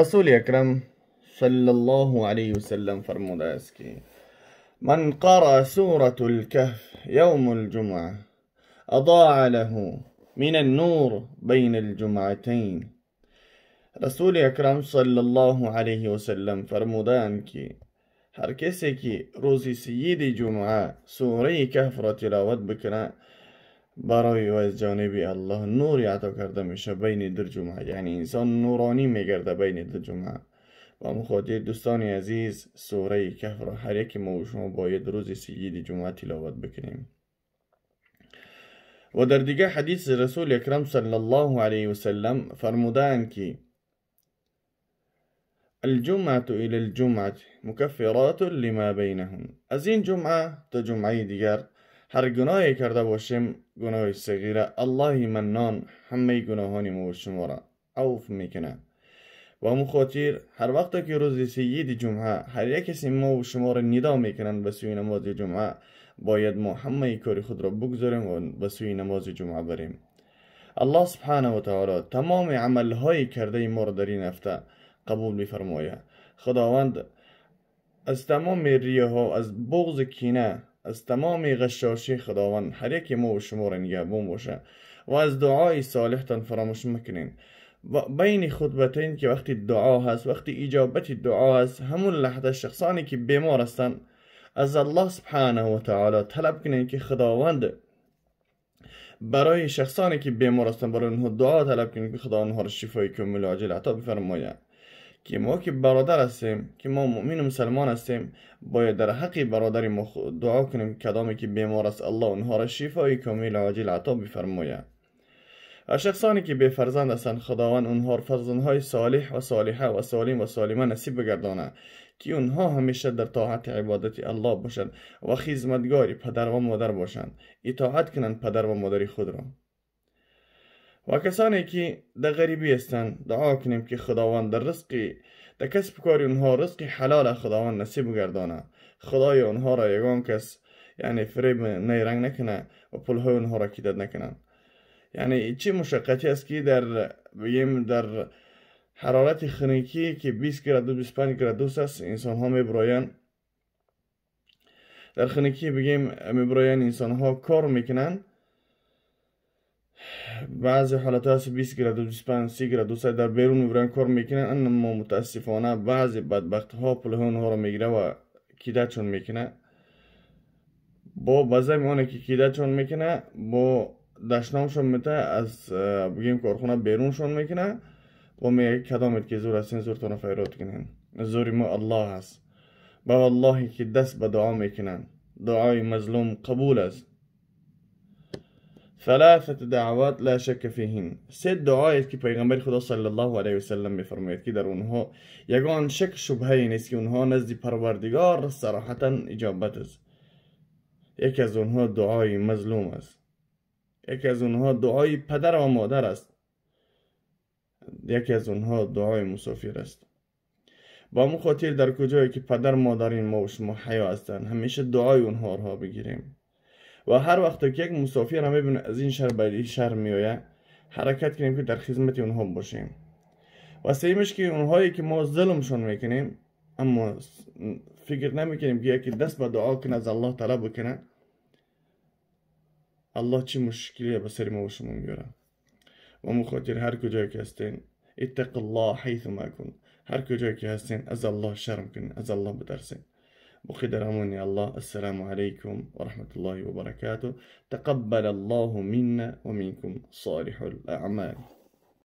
رسول اکرم صلی الله عليه وسلم فرموده اسكي من قرأ سورة الكهف يوم الجمعة أضاع له من النور بين الجمعتين رسول اکرم صلى الله عليه وسلم فرمودان كي هر کسی که روز سید جمعه سوره کهف را تلاوت بکنه برای و از جانب الله نور عطا کرده میشه بین در جمعه یعنی انسان نورانی میگرده بین در جمعه و مخاطر دوستان عزیز سوره کهف را هر یک ما و شما باید روز سید جمعه تلاوت بکنیم و در دیگه حدیث رسول اکرم صلی الله علیه وسلم فرمودن که الجمعة الى الجمعة مکفرات لما بينهم از این جمعه تا جمعه دیگر هر گناهی کرده باشیم گناه صغیره الله منان همه گناهان ما و شما را عوف میکنه و مخاطر هر وقت که روز سید جمعه هر یک کسی ما و شما را ندا میکنن به سوی نماز جمعه باید ما همه کار خود را بگذاریم و به سوی نماز جمعه بریم الله سبحانه و تعالی تمام عملهای کرده ما را در این هفته قبول میفرمایه خداوند از تمام ریه ها از بغض کینه از تمام غشاشی خداوند هر یک ما و شما را نگهبان باشه و از دعای صالحتان فراموش مکنین و بین خطبتین که وقتی دعا هست وقتی اجابت دعا هست همون لحظه شخصانی که بیمار هستن از الله سبحانه و تعالی طلب کنین که خداوند برای شخصانی که بیمار هستن برای اونها دعا طلب کنین که خدا اونها را شفای کامل عاجل عطا بفرماید که ما که برادر هستیم که ما مؤمن و مسلمان هستیم باید در حق برادر ما دعا کنیم کدامی که بیمار است الله اونها را شفای کامل و عاجل عطا بفرماید و شخصانی که به فرزند هستند خداوند اونها فرزندهای صالح و صالحه و سالم و سالمه نصیب بگردانه که اونها همیشه در طاعت عبادت الله باشند و خیزمتگاری پدر و مادر باشند اطاعت کنند پدر و مادر خود را و کسانی که در غریبی هستند دعا کنیم که خداوند در رزقی، در کسب کاری اونها رزق حلال خداوند نصیب گردانه خدای اونها را یگان کس یعنی فریب نیرنگ نکنه و پولهای اونها را کیدت نکنن یعنی چه مشقتی است که در بگیم در حرارت خنکی که 20 گرادوس 25 گرادوس است انسان ها میبراین در خنکی بگیم میبراین انسان ها کار میکنن بعضی حالت هست 20 و 25 گرد و سای در بیرون میبرن کار میکنن اما متاسفانه بعضی بدبخت ها پول ها رو میگیره و کیده چون میکنه با بزم اونه که کیده چون میکنه با دشنامشون میته از بگیم کارخونه بیرونشون میکنه و میگه کدامت که زور هستین تانو فیرات کنین زوری ما الله هست با اللهی که دست به دعا میکنن دعای مظلوم قبول است ثلاثة دعوات لا شک فيهن سه است که پیغمبر خدا صلی الله علیه و سلم کی که در اونها یگان شک شبهه نیست که اونها نزد پروردگار صراحة اجابت است یکی از اونها دعای مظلوم است یکی از اونها دعای پدر و مادر است یکی از اونها دعای مسافر است با مخاطر در کجایی که پدر مادرین ما و شما حیا هستند همیشه دعای اونها را بگیریم و هر وقت که یک مسافر هم ببینه از این شهر به این شهر میآید حرکت کنیم که در خدمت اونها باشیم و سیمش که اونهایی که ما ظلمشون میکنیم اما فکر نمیکنیم که یکی دست به دعا کنه از الله طلب بکنه الله چی مشکلیه به سر ما و شما و مخاطر هر کجای که هستین اتق الله حیث ما کن هر کجای که هستین از الله شرم کن از الله بترسین وخدر عموني الله السلام عليكم ورحمة الله وبركاته تقبل الله منا ومنكم صالح الأعمال